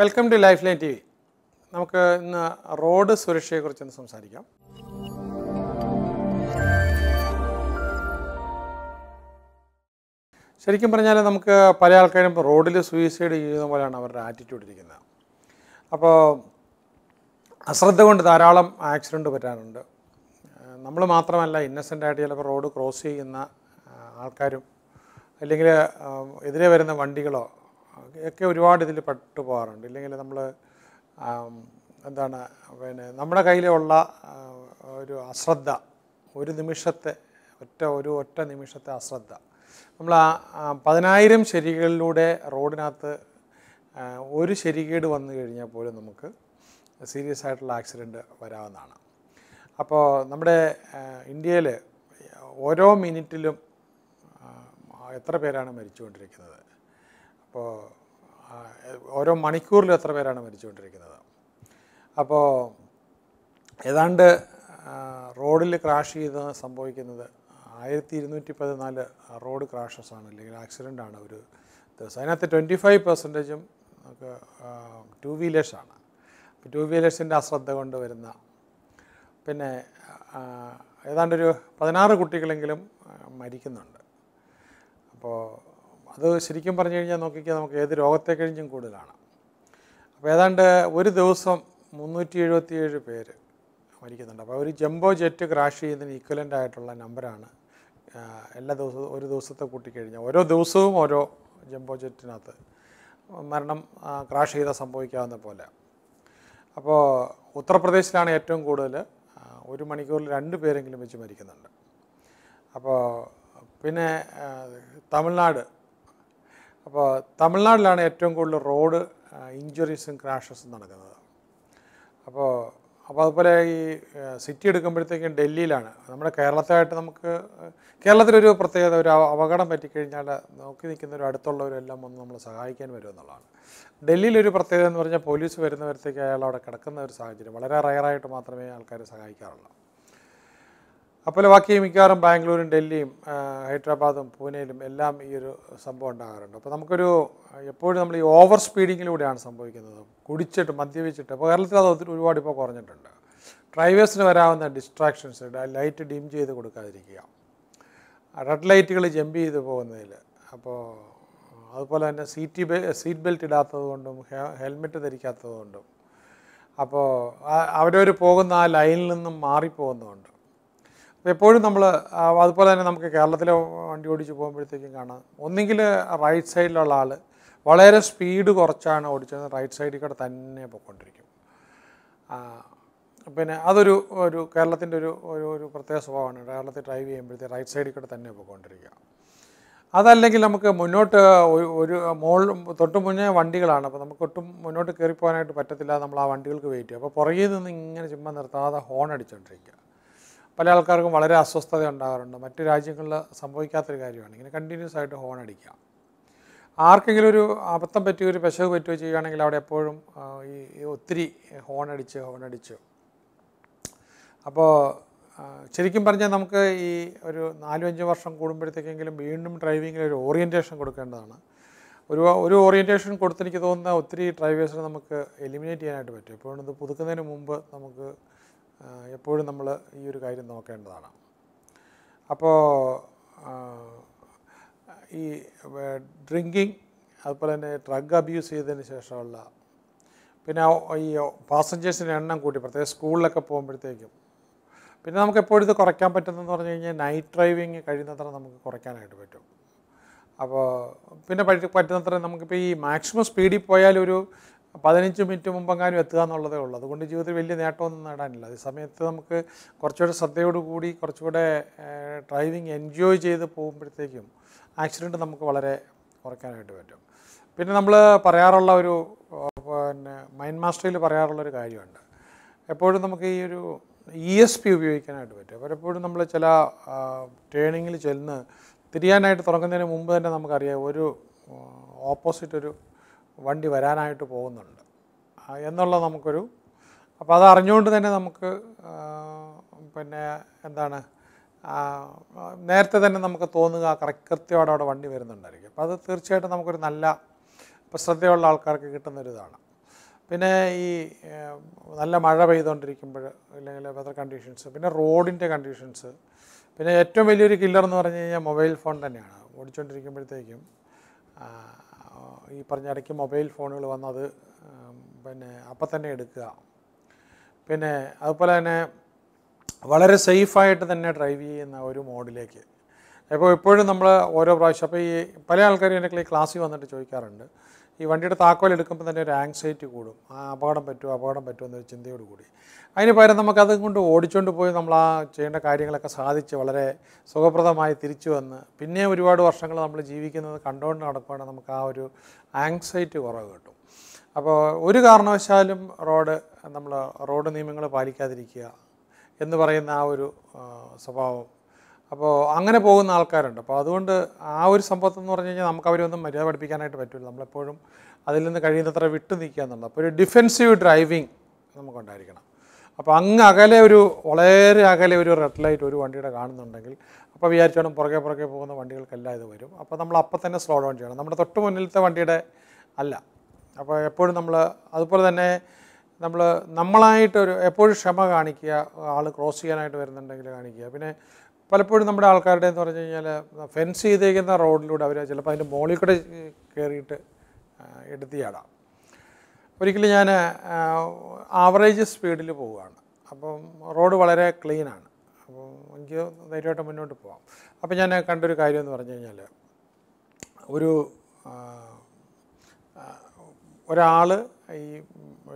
welcome to life line T V നമുക്ക് ഇന്ന് road ഒന്ന് സംസാരിക്കാം ശരിക്കും പറഞ്ഞാൽ നമുക്ക് പല ആൾക്കാരും റോഡിൽ സൂയിസൈഡ് ചെയ്യുന്ന പോലെയാണ് അവരുടെ ആറ്റിറ്റ്യൂഡ് ഇരിക്കുന്നത് അപ്പോൾ അശ്രദ്ധ കൊണ്ട് ധാരാളം ആക്സിഡൻറ്റ് പറ്റാറുണ്ട് നമ്മൾ മാത്രമല്ല ഇന്നസെൻ്റ് ആയിട്ട് ചിലപ്പോൾ റോഡ് ക്രോസ് ചെയ്യുന്ന ആൾക്കാരും അല്ലെങ്കിൽ എതിരെ വരുന്ന വണ്ടികളോ ഒക്കെ ഒരുപാട് ഇതിൽ പോകാറുണ്ട് ഇല്ലെങ്കിൽ നമ്മൾ എന്താണ് പിന്നെ നമ്മുടെ കയ്യിലുള്ള ഒരു അശ്രദ്ധ ഒരു നിമിഷത്തെ ഒറ്റ ഒരു ഒറ്റ നിമിഷത്തെ അശ്രദ്ധ നമ്മൾ ആ പതിനായിരം ശരികളിലൂടെ റോഡിനകത്ത് ഒരു ശരികേട് വന്നു കഴിഞ്ഞാൽ പോലും നമുക്ക് സീരിയസ് ആയിട്ടുള്ള ആക്സിഡൻറ്റ് വരാവുന്നതാണ് അപ്പോൾ നമ്മുടെ ഇന്ത്യയിൽ ഓരോ മിനിറ്റിലും എത്ര പേരാണ് മരിച്ചുകൊണ്ടിരിക്കുന്നത് അപ്പോൾ ഓരോ മണിക്കൂറിൽ എത്ര പേരാണ് മരിച്ചുകൊണ്ടിരിക്കുന്നത് അപ്പോൾ ഏതാണ്ട് റോഡിൽ ക്രാഷ് ചെയ്ത് സംഭവിക്കുന്നത് ആയിരത്തി ഇരുന്നൂറ്റി പതിനാല് റോഡ് ക്രാഷസാണ് അല്ലെങ്കിൽ ആക്സിഡൻ്റ് ആണ് ഒരു ദിവസം അതിനകത്ത് ട്വൻറ്റി ഫൈവ് പെർസെൻറ്റേജും നമുക്ക് ടു വീലേഴ്സാണ് അപ്പോൾ ടു വീലേഴ്സിൻ്റെ അശ്രദ്ധ കൊണ്ട് വരുന്ന പിന്നെ ഏതാണ്ടൊരു പതിനാറ് കുട്ടികളെങ്കിലും മരിക്കുന്നുണ്ട് അപ്പോൾ അത് ശരിക്കും പറഞ്ഞു കഴിഞ്ഞാൽ നോക്കിക്കാൻ നമുക്ക് ഏത് രോഗത്തെ കഴിഞ്ഞും കൂടുതലാണ് അപ്പോൾ ഏതാണ്ട് ഒരു ദിവസം മുന്നൂറ്റി എഴുപത്തിയേഴ് പേര് മരിക്കുന്നുണ്ട് അപ്പോൾ ഒരു ജംബോ ജെറ്റ് ക്രാഷ് ചെയ്യുന്നതിന് ഈക്വലൻ്റ് ആയിട്ടുള്ള നമ്പറാണ് എല്ലാ ദിവസവും ഒരു ദിവസത്തെ കൂട്ടിക്കഴിഞ്ഞാൽ ഓരോ ദിവസവും ഓരോ ജംബോ ജെറ്റിനകത്ത് മരണം ക്രാഷ് ചെയ്താൽ സംഭവിക്കാവുന്ന പോലെ അപ്പോൾ ഉത്തർപ്രദേശിലാണ് ഏറ്റവും കൂടുതൽ ഒരു മണിക്കൂറിൽ രണ്ട് പേരെങ്കിലും വെച്ച് മരിക്കുന്നുണ്ട് അപ്പോൾ പിന്നെ തമിഴ്നാട് അപ്പോൾ തമിഴ്നാട്ടിലാണ് ഏറ്റവും കൂടുതൽ റോഡ് ഇഞ്ചുറീസും ക്രാഷസും നടക്കുന്നത് അപ്പോൾ അപ്പോൾ അതുപോലെ ഈ സിറ്റി എടുക്കുമ്പോഴത്തേക്കും ഡൽഹിയിലാണ് നമ്മുടെ കേരളത്തിലായിട്ട് നമുക്ക് കേരളത്തിലൊരു പ്രത്യേകത ഒരു അപകടം പറ്റിക്കഴിഞ്ഞാൽ നോക്കി നിൽക്കുന്നവരും അടുത്തുള്ളവരെല്ലാം ഒന്ന് നമ്മളെ സഹായിക്കാൻ വരും എന്നുള്ളതാണ് ഡൽഹിയിലൊരു പ്രത്യേകത എന്ന് പറഞ്ഞാൽ പോലീസ് വരുന്നവരത്തേക്ക് അയാൾ അവിടെ കിടക്കുന്ന ഒരു സാഹചര്യം വളരെ റയറായിട്ട് മാത്രമേ ആൾക്കാരെ സഹായിക്കാറുള്ളൂ അപ്പോൾ ബാക്കി മിക്കവാറും ബാംഗ്ലൂരും ഡൽഹിയും ഹൈദരാബാദും പൂനെയിലും എല്ലാം ഈ ഒരു സംഭവം ഉണ്ടാകാറുണ്ട് അപ്പോൾ നമുക്കൊരു എപ്പോഴും നമ്മൾ ഈ ഓവർ സ്പീഡിങ്ങിലൂടെയാണ് സംഭവിക്കുന്നത് കുടിച്ചിട്ട് മദ്യപിച്ചിട്ട് അപ്പോൾ കേരളത്തിൽ അത് ഒരുപാട് ഇപ്പോൾ കുറഞ്ഞിട്ടുണ്ട് ഡ്രൈവേഴ്സിന് വരാവുന്ന ഡിസ്ട്രാക്ഷൻസ് ലൈറ്റ് ഡിം ചെയ്ത് കൊടുക്കാതിരിക്കുക റെഡ് ലൈറ്റുകൾ ജമ്പ് ചെയ്ത് പോകുന്നതിൽ അപ്പോൾ അതുപോലെ തന്നെ സീറ്റ് സീറ്റ് ബെൽറ്റ് ഇടാത്തത് കൊണ്ടും ഹെൽമെറ്റ് ധരിക്കാത്തത് കൊണ്ടും അപ്പോൾ അവരവർ പോകുന്ന ആ ലൈനിൽ നിന്നും മാറിപ്പോകുന്നതുകൊണ്ട് എപ്പോഴും നമ്മൾ അതുപോലെ തന്നെ നമുക്ക് കേരളത്തിലെ വണ്ടി ഓടിച്ച് പോകുമ്പോഴത്തേക്കും കാണാം ഒന്നെങ്കിൽ റൈറ്റ് സൈഡിലുള്ള ആൾ വളരെ സ്പീഡ് കുറച്ചാണ് ഓടിച്ചത് റൈറ്റ് സൈഡിൽ കൂടെ തന്നെ പോയിക്കൊണ്ടിരിക്കും പിന്നെ അതൊരു ഒരു കേരളത്തിൻ്റെ ഒരു ഒരു ഒരു പ്രത്യേക സ്വഭാവമാണ് കേരളത്തിൽ ഡ്രൈവ് ചെയ്യുമ്പോഴത്തേക്ക് റൈറ്റ് സൈഡിൽ കൂടെ തന്നെ പോയിക്കൊണ്ടിരിക്കുക അതല്ലെങ്കിൽ നമുക്ക് മുന്നോട്ട് ഒരു മോൾ തൊട്ട് മുന്നേ വണ്ടികളാണ് അപ്പോൾ നമുക്ക് ഒട്ടും മുന്നോട്ട് കയറിപ്പോകാനായിട്ട് പറ്റത്തില്ല നമ്മൾ ആ വണ്ടികൾക്ക് വെയിറ്റ് ചെയ്യും അപ്പോൾ പുറകിൽ നിന്ന് ഇങ്ങനെ ചുമ്മാ നിർത്താതെ ഹോൺ അടിച്ചുകൊണ്ടിരിക്കുക പല ആൾക്കാർക്കും വളരെ അസ്വസ്ഥത ഉണ്ടാകാറുണ്ട് മറ്റു രാജ്യങ്ങളിൽ സംഭവിക്കാത്തൊരു കാര്യമാണ് ഇങ്ങനെ കണ്ടിന്യൂസ് ആയിട്ട് ഹോൺ അടിക്കുക ആർക്കെങ്കിലും ഒരു അബദ്ധം പറ്റിയ ഒരു പെശവ് പറ്റുകയോ ചെയ്യുകയാണെങ്കിൽ അവിടെ എപ്പോഴും ഈ ഒത്തിരി ഹോൺ അടിച്ച് ഹോൺ അടിച്ച് അപ്പോൾ ശരിക്കും പറഞ്ഞാൽ നമുക്ക് ഈ ഒരു നാലും അഞ്ച് വർഷം കൂടുമ്പോഴത്തേക്കെങ്കിലും വീണ്ടും ഡ്രൈവിങ്ങിൽ ഒരു ഓറിയൻറ്റേഷൻ കൊടുക്കേണ്ടതാണ് ഒരു ഒരു ഓറിയൻറ്റേഷൻ കൊടുത്തെനിക്ക് തോന്നുന്ന ഒത്തിരി ഡ്രൈവേഴ്സിനെ നമുക്ക് എലിമിനേറ്റ് ചെയ്യാനായിട്ട് പറ്റും എപ്പോഴും ഇത് പുതുക്കുന്നതിന് മുമ്പ് നമുക്ക് എപ്പോഴും നമ്മൾ ഈ ഒരു കാര്യം നോക്കേണ്ടതാണ് അപ്പോൾ ഈ ഡ്രിങ്കിങ് അതുപോലെ തന്നെ ഡ്രഗ് അബ്യൂസ് ചെയ്തതിന് ശേഷമുള്ള പിന്നെ ഈ പാസഞ്ചേഴ്സിൻ്റെ എണ്ണം കൂട്ടി പ്രത്യേകിച്ച് സ്കൂളിലൊക്കെ പോകുമ്പോഴത്തേക്കും പിന്നെ നമുക്ക് എപ്പോഴും ഇത് കുറയ്ക്കാൻ പറ്റുന്നതെന്ന് പറഞ്ഞു കഴിഞ്ഞാൽ നൈറ്റ് ഡ്രൈവിങ് കഴിയുന്നത്ര നമുക്ക് കുറയ്ക്കാനായിട്ട് പറ്റും അപ്പോൾ പിന്നെ പറ്റുന്നത്ര നമുക്കിപ്പോൾ ഈ മാക്സിമം സ്പീഡിൽ പോയാലൊരു പതിനഞ്ച് മിനിറ്റ് മുമ്പെങ്ങാനും എത്തുക എന്നുള്ളതേ ഉള്ളൂ അതുകൊണ്ട് ജീവിതത്തിൽ വലിയ നേട്ടമൊന്നും നേടാനില്ല അതേ സമയത്ത് നമുക്ക് കുറച്ചുകൂടെ ശ്രദ്ധയോടുകൂടി കുറച്ചുകൂടെ ഡ്രൈവിംഗ് എൻജോയ് ചെയ്ത് പോകുമ്പോഴത്തേക്കും ആക്സിഡൻറ്റ് നമുക്ക് വളരെ കുറയ്ക്കാനായിട്ട് പറ്റും പിന്നെ നമ്മൾ പറയാറുള്ള ഒരു പിന്നെ മൈൻഡ് മാസ്റ്ററിൽ പറയാറുള്ളൊരു കാര്യമുണ്ട് എപ്പോഴും നമുക്ക് ഈ ഒരു ഇ എസ് പി ഉപയോഗിക്കാനായിട്ട് പറ്റും പലപ്പോഴും നമ്മൾ ചില ട്രെയിനിങ്ങിൽ ചെന്ന് തിരിയാനായിട്ട് തുടങ്ങുന്നതിന് മുമ്പ് തന്നെ നമുക്കറിയാം ഒരു ഓപ്പോസിറ്റ് ഒരു വണ്ടി വരാനായിട്ട് പോകുന്നുണ്ട് എന്നുള്ളത് നമുക്കൊരു അപ്പോൾ അത് അറിഞ്ഞുകൊണ്ട് തന്നെ നമുക്ക് പിന്നെ എന്താണ് നേരത്തെ തന്നെ നമുക്ക് തോന്നുക കൃത്യമായിട്ട് അവിടെ വണ്ടി വരുന്നുണ്ടായിരിക്കും അപ്പോൾ അത് തീർച്ചയായിട്ടും നമുക്കൊരു നല്ല ഇപ്പോൾ ശ്രദ്ധയുള്ള ആൾക്കാർക്ക് കിട്ടുന്നൊരിതാണ് പിന്നെ ഈ നല്ല മഴ പെയ്തുകൊണ്ടിരിക്കുമ്പോൾ അല്ലെങ്കിൽ വെതർ കണ്ടീഷൻസ് പിന്നെ റോഡിൻ്റെ കണ്ടീഷൻസ് പിന്നെ ഏറ്റവും വലിയൊരു കില്ലർ എന്ന് പറഞ്ഞു കഴിഞ്ഞാൽ മൊബൈൽ ഫോൺ തന്നെയാണ് ഓടിച്ചുകൊണ്ടിരിക്കുമ്പോഴത്തേക്കും ഈ പറഞ്ഞ ഇടയ്ക്ക് മൊബൈൽ ഫോണുകൾ വന്നത് പിന്നെ അപ്പം തന്നെ എടുക്കുക പിന്നെ അതുപോലെ തന്നെ വളരെ സേഫായിട്ട് തന്നെ ഡ്രൈവ് ചെയ്യുന്ന ഒരു മോഡിലേക്ക് അപ്പോൾ എപ്പോഴും നമ്മൾ ഓരോ പ്രാവശ്യം അപ്പോൾ ഈ പല ആൾക്കാരും എൻ്റെ ക്ലാസ്സിൽ വന്നിട്ട് ചോദിക്കാറുണ്ട് ഈ വണ്ടിയുടെ താക്കോൽ എടുക്കുമ്പോൾ തന്നെ ഒരു ആങ്സൈറ്റി കൂടും ആ അപകടം പറ്റുമോ അപകടം പറ്റുമോ എന്നൊരു ചിന്തയോട് കൂടി അതിന് പകരം നമുക്കത് കൊണ്ട് ഓടിച്ചുകൊണ്ട് പോയി നമ്മൾ ആ ചെയ്യേണ്ട കാര്യങ്ങളൊക്കെ സാധിച്ച് വളരെ സുഖപ്രദമായി തിരിച്ചു വന്ന് പിന്നെ ഒരുപാട് വർഷങ്ങൾ നമ്മൾ ജീവിക്കുന്നത് കണ്ടുകൊണ്ട് നടക്കുകയാണെങ്കിൽ നമുക്ക് ആ ഒരു ആങ്സൈറ്റി കുറവ് കിട്ടും അപ്പോൾ ഒരു കാരണവശാലും റോഡ് നമ്മൾ റോഡ് നിയമങ്ങൾ പാലിക്കാതിരിക്കുക എന്ന് പറയുന്ന ആ ഒരു സ്വഭാവം അപ്പോൾ അങ്ങനെ പോകുന്ന ആൾക്കാരുണ്ട് അപ്പോൾ അതുകൊണ്ട് ആ ഒരു സമ്പത്ത് എന്ന് പറഞ്ഞു കഴിഞ്ഞാൽ നമുക്ക് അവരൊന്നും മര്യാദ പഠിപ്പിക്കാനായിട്ട് പറ്റില്ല നമ്മളെപ്പോഴും അതിൽ നിന്ന് കഴിയുന്നത്ര വിട്ടു നിൽക്കുക എന്നുള്ളത് അപ്പോൾ ഒരു ഡിഫെൻസീവ് ഡ്രൈവിങ് നമുക്കുണ്ടായിരിക്കണം അപ്പോൾ അങ്ങ് അകലെ ഒരു വളരെ അകലെ ഒരു റെഡ് ലൈറ്റ് ഒരു വണ്ടിയുടെ കാണുന്നുണ്ടെങ്കിൽ അപ്പോൾ വിചാരിച്ചോണം പുറകെ പുറകെ പോകുന്ന വണ്ടികൾക്കെല്ലാം ഇത് വരും അപ്പോൾ നമ്മൾ അപ്പം തന്നെ സ്ലോ ഡൗൺ ചെയ്യണം നമ്മുടെ തൊട്ട് മുന്നിലത്തെ വണ്ടിയുടെ അല്ല അപ്പോൾ എപ്പോഴും നമ്മൾ അതുപോലെ തന്നെ നമ്മൾ നമ്മളായിട്ട് ഒരു എപ്പോഴും ക്ഷമ കാണിക്കുക ആൾ ക്രോസ് ചെയ്യാനായിട്ട് വരുന്നുണ്ടെങ്കിൽ കാണിക്കുക പിന്നെ പലപ്പോഴും നമ്മുടെ ആൾക്കാരുടെ എന്ന് പറഞ്ഞു കഴിഞ്ഞാൽ ഫെൻസ് ചെയ്തേക്കുന്ന റോഡിലൂടെ അവർ ചിലപ്പോൾ അതിൻ്റെ മോളിൽ കൂടെ കയറിയിട്ട് എടുത്തിയാടാം ഒരിക്കലും ഞാൻ ആവറേജ് സ്പീഡിൽ പോവുകയാണ് അപ്പം റോഡ് വളരെ ക്ലീനാണ് അപ്പോൾ എനിക്ക് ധൈര്യമായിട്ട് മുന്നോട്ട് പോവാം അപ്പം ഞാൻ കണ്ടൊരു കാര്യം എന്ന് പറഞ്ഞു കഴിഞ്ഞാൽ ഒരു ഒരാൾ ഈ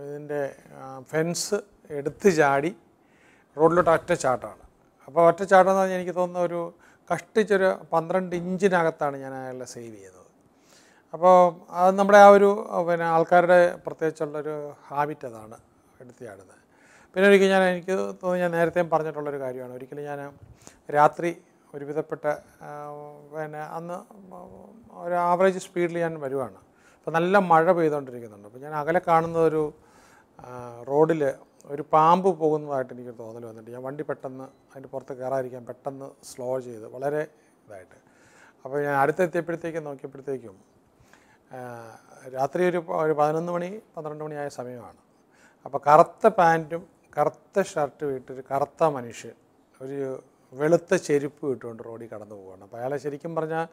ഇതിൻ്റെ ഫെൻസ് എടുത്ത് ചാടി റോഡിലോട്ട് അറ്റ ചാട്ടാണ് അപ്പോൾ ഒറ്റച്ചാട്ടം എന്ന് പറഞ്ഞാൽ എനിക്ക് തോന്നുന്ന ഒരു കഷ്ടിച്ചൊരു പന്ത്രണ്ട് ഇഞ്ചിനകത്താണ് ഞാൻ അയാളെ സേവ് ചെയ്തത് അപ്പോൾ അത് നമ്മുടെ ആ ഒരു പിന്നെ ആൾക്കാരുടെ പ്രത്യേകിച്ചുള്ളൊരു ഹാബിറ്റ് അതാണ് എടുത്തിയാടുന്നത് പിന്നെ ഒരിക്കലും ഞാൻ എനിക്ക് തോന്നുന്നു ഞാൻ നേരത്തെയും പറഞ്ഞിട്ടുള്ളൊരു കാര്യമാണ് ഒരിക്കലും ഞാൻ രാത്രി ഒരുവിധപ്പെട്ട പിന്നെ അന്ന് ഒരു ആവറേജ് സ്പീഡിൽ ഞാൻ വരുവാണ് അപ്പോൾ നല്ല മഴ പെയ്തുകൊണ്ടിരിക്കുന്നുണ്ട് അപ്പോൾ ഞാൻ അകലെ കാണുന്ന ഒരു റോഡിൽ ഒരു പാമ്പ് പോകുന്നതായിട്ട് എനിക്ക് തോന്നൽ വന്നിട്ട് ഞാൻ വണ്ടി പെട്ടെന്ന് അതിൻ്റെ പുറത്ത് കയറാതിരിക്കാൻ പെട്ടെന്ന് സ്ലോ ചെയ്ത് വളരെ ഇതായിട്ട് അപ്പോൾ ഞാൻ അടുത്തെത്തിയപ്പോഴത്തേക്കും നോക്കിയപ്പോഴത്തേക്കും രാത്രി ഒരു ഒരു പതിനൊന്ന് മണി പന്ത്രണ്ട് മണിയായ സമയമാണ് അപ്പോൾ കറുത്ത പാൻറ്റും കറുത്ത ഷർട്ടും ഇട്ടൊരു കറുത്ത മനുഷ്യൻ ഒരു വെളുത്ത ചെരുപ്പ് ഇട്ടുകൊണ്ട് റോഡിൽ കടന്നു പോവുകയാണ് അപ്പോൾ അയാളെ ശരിക്കും പറഞ്ഞാൽ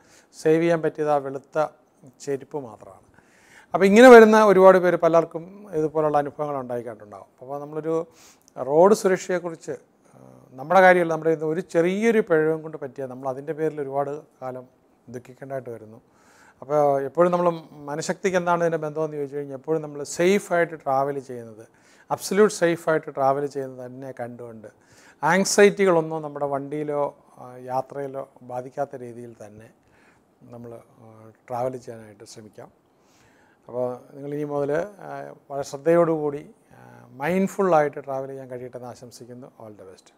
സേവ് ചെയ്യാൻ പറ്റിയത് ആ വെളുത്ത ചെരുപ്പ് മാത്രമാണ് അപ്പോൾ ഇങ്ങനെ വരുന്ന ഒരുപാട് പേര് പലർക്കും ഇതുപോലുള്ള അനുഭവങ്ങൾ ഉണ്ടായിക്കാട്ടുണ്ടാകും അപ്പോൾ നമ്മളൊരു റോഡ് സുരക്ഷയെക്കുറിച്ച് നമ്മുടെ കാര്യമല്ല നമ്മുടെ ഒരു ചെറിയൊരു പിഴവും കൊണ്ട് പറ്റിയ നമ്മൾ അതിൻ്റെ പേരിൽ ഒരുപാട് കാലം ദുഃഖിക്കേണ്ടതായിട്ട് വരുന്നു അപ്പോൾ എപ്പോഴും നമ്മൾ മനഃശക്തിക്ക് എന്താണ് ഇതിൻ്റെ ബന്ധമെന്ന് ചോദിച്ചു കഴിഞ്ഞാൽ എപ്പോഴും നമ്മൾ സേഫായിട്ട് ട്രാവൽ ചെയ്യുന്നത് അബ്സല്യൂട്ട് സേഫായിട്ട് ട്രാവൽ ചെയ്യുന്നത് തന്നെ കണ്ടുകൊണ്ട് ആങ്സൈറ്റികളൊന്നും നമ്മുടെ വണ്ടിയിലോ യാത്രയിലോ ബാധിക്കാത്ത രീതിയിൽ തന്നെ നമ്മൾ ട്രാവൽ ചെയ്യാനായിട്ട് ശ്രമിക്കാം അപ്പോൾ നിങ്ങൾ ഇനി മുതൽ വളരെ ശ്രദ്ധയോടുകൂടി മൈൻഡ്ഫുള്ളായിട്ട് ട്രാവൽ ചെയ്യാൻ കഴിയട്ടെന്ന് ആശംസിക്കുന്നു ഓൾ ദ ബെസ്റ്റ്